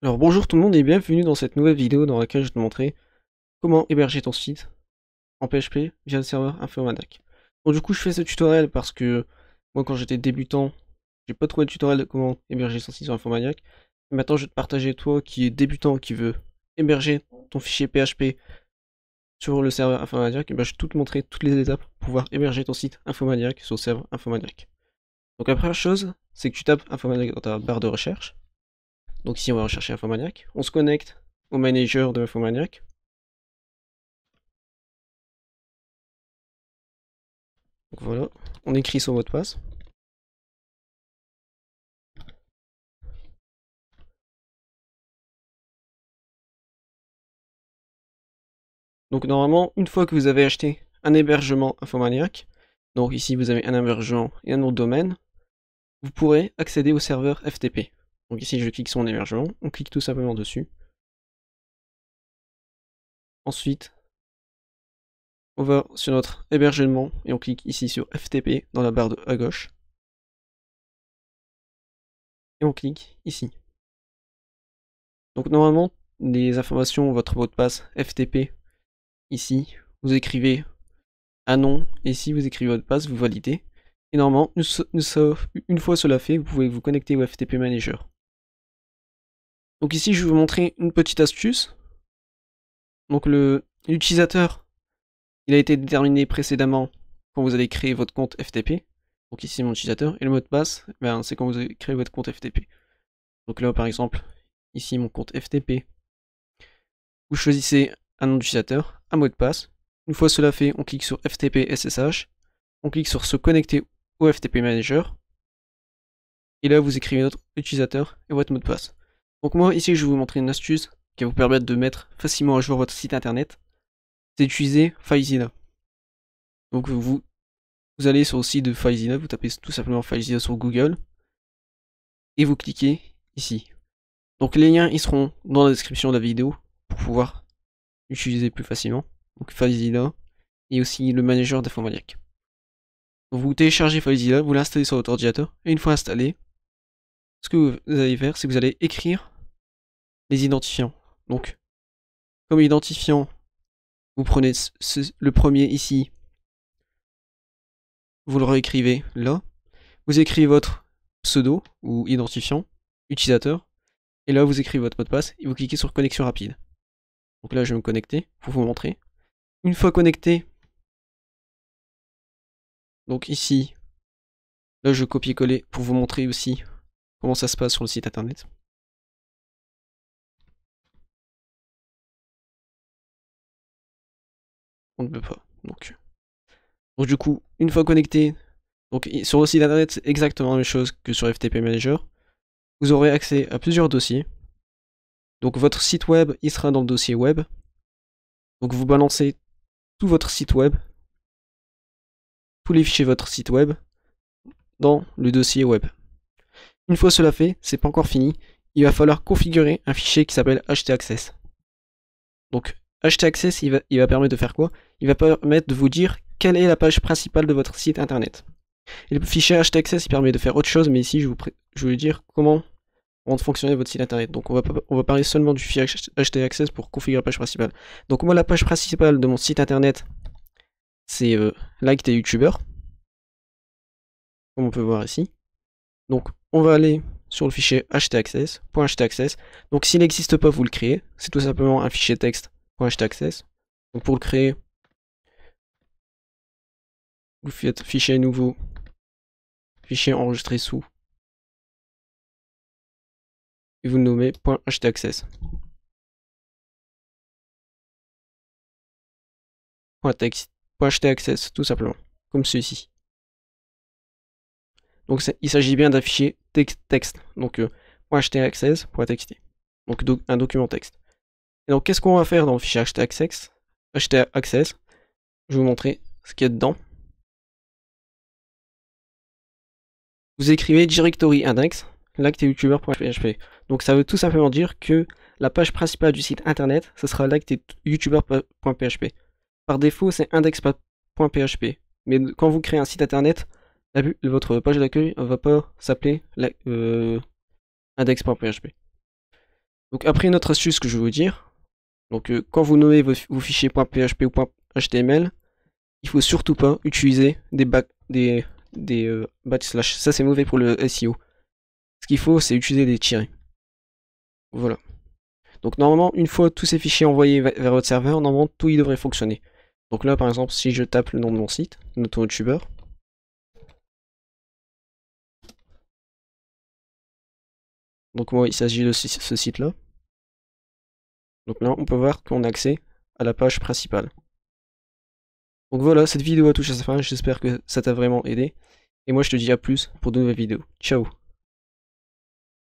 Alors bonjour tout le monde et bienvenue dans cette nouvelle vidéo dans laquelle je vais te montrer comment héberger ton site en PHP via le serveur infomaniac. Donc du coup je fais ce tutoriel parce que moi quand j'étais débutant, j'ai pas trouvé de tutoriel de comment héberger son site sur Infomaniac. Maintenant je vais te partager toi qui est débutant, qui veut héberger ton fichier PHP sur le serveur Infomaniac, et eh ben, je vais tout te montrer toutes les étapes pour pouvoir héberger ton site Infomaniac sur le serveur Infomaniac. Donc la première chose, c'est que tu tapes Infomaniac dans ta barre de recherche donc ici, on va rechercher Infomaniac. On se connecte au manager de Infomaniac. Donc voilà, on écrit son mot de passe. Donc normalement, une fois que vous avez acheté un hébergement Infomaniac, donc ici vous avez un hébergement et un autre domaine, vous pourrez accéder au serveur FTP. Donc ici, je clique sur mon hébergement, on clique tout simplement dessus. Ensuite, on va sur notre hébergement et on clique ici sur FTP dans la barre de à gauche. Et on clique ici. Donc normalement, les informations, votre mot de passe FTP, ici, vous écrivez un nom, et si vous écrivez votre passe, vous validez. Et normalement, une fois cela fait, vous pouvez vous connecter au FTP Manager. Donc ici, je vais vous montrer une petite astuce. Donc l'utilisateur, il a été déterminé précédemment quand vous allez créer votre compte FTP. Donc ici, mon utilisateur. Et le mot de passe, ben, c'est quand vous allez créer votre compte FTP. Donc là, par exemple, ici, mon compte FTP. Vous choisissez un nom d'utilisateur, un mot de passe. Une fois cela fait, on clique sur FTP SSH. On clique sur se connecter au FTP Manager. Et là, vous écrivez votre utilisateur et votre mot de passe. Donc moi ici je vais vous montrer une astuce qui va vous permettre de mettre facilement à jour votre site internet. C'est d'utiliser FileZilla. Donc vous, vous allez sur le site de FileZilla, vous tapez tout simplement FileZilla sur Google et vous cliquez ici. Donc les liens ils seront dans la description de la vidéo pour pouvoir utiliser plus facilement. Donc FileZilla et aussi le manager d'informatique. Vous téléchargez FileZilla, vous l'installez sur votre ordinateur et une fois installé, ce que vous allez faire, c'est que vous allez écrire les identifiants. Donc, comme identifiant, vous prenez le premier ici, vous le réécrivez là, vous écrivez votre pseudo ou identifiant, utilisateur, et là vous écrivez votre mot de passe et vous cliquez sur connexion rapide. Donc là je vais me connecter pour vous montrer. Une fois connecté, donc ici, là je copie-coller pour vous montrer aussi Comment ça se passe sur le site internet On ne peut pas. Donc. du coup, une fois connecté, donc sur le site internet, c'est exactement la même chose que sur FTP Manager. Vous aurez accès à plusieurs dossiers. Donc votre site web, il sera dans le dossier web. Donc vous balancez tout votre site web, tous les fichiers de votre site web, dans le dossier web. Une fois cela fait, c'est pas encore fini, il va falloir configurer un fichier qui s'appelle htaccess. Donc htaccess, il va, il va permettre de faire quoi Il va permettre de vous dire quelle est la page principale de votre site internet. Et le fichier htaccess, il permet de faire autre chose, mais ici, je, vous vais dire comment rendre fonctionner votre site internet. Donc on va, on va parler seulement du fichier htaccess pour configurer la page principale. Donc moi, la page principale de mon site internet, c'est euh, like t'es youtubeur, comme on peut voir ici. Donc on va aller sur le fichier htaccess.htaccess. Donc s'il n'existe pas, vous le créez. C'est tout simplement un fichier texte.htaccess. Donc pour le créer, vous faites fichier nouveau, fichier enregistré sous, et vous le nommez .htaccess. .htaccess tout simplement, comme ceci. Donc il s'agit bien d'afficher fichier texte, donc euh, .htaccess.txt, donc un document texte. Et donc qu'est-ce qu'on va faire dans le fichier htaccess, Je vais vous montrer ce qu'il y a dedans. Vous écrivez directory index lacte-youtuber.php Donc ça veut tout simplement dire que la page principale du site internet, ce sera youtubeur.php. Par défaut, c'est index.php. Mais quand vous créez un site internet, votre page d'accueil va pas s'appeler euh, index.php. Donc après une autre astuce que je vais vous dire, donc euh, quand vous nommez vos, fichiers .php ou .html, il faut surtout pas utiliser des, back, des, des euh, backslash. Ça c'est mauvais pour le SEO. Ce qu'il faut c'est utiliser des tirés Voilà. Donc normalement, une fois tous ces fichiers envoyés vers votre serveur, normalement tout devrait fonctionner. Donc là par exemple, si je tape le nom de mon site, notre youtubeur, Donc moi, il s'agit de ce, site-là. Donc là, on peut voir qu'on a accès à la page principale. Donc voilà, cette vidéo a touché à sa fin, j'espère que ça t'a vraiment aidé. Et moi, je te dis à plus pour de nouvelles vidéos. Ciao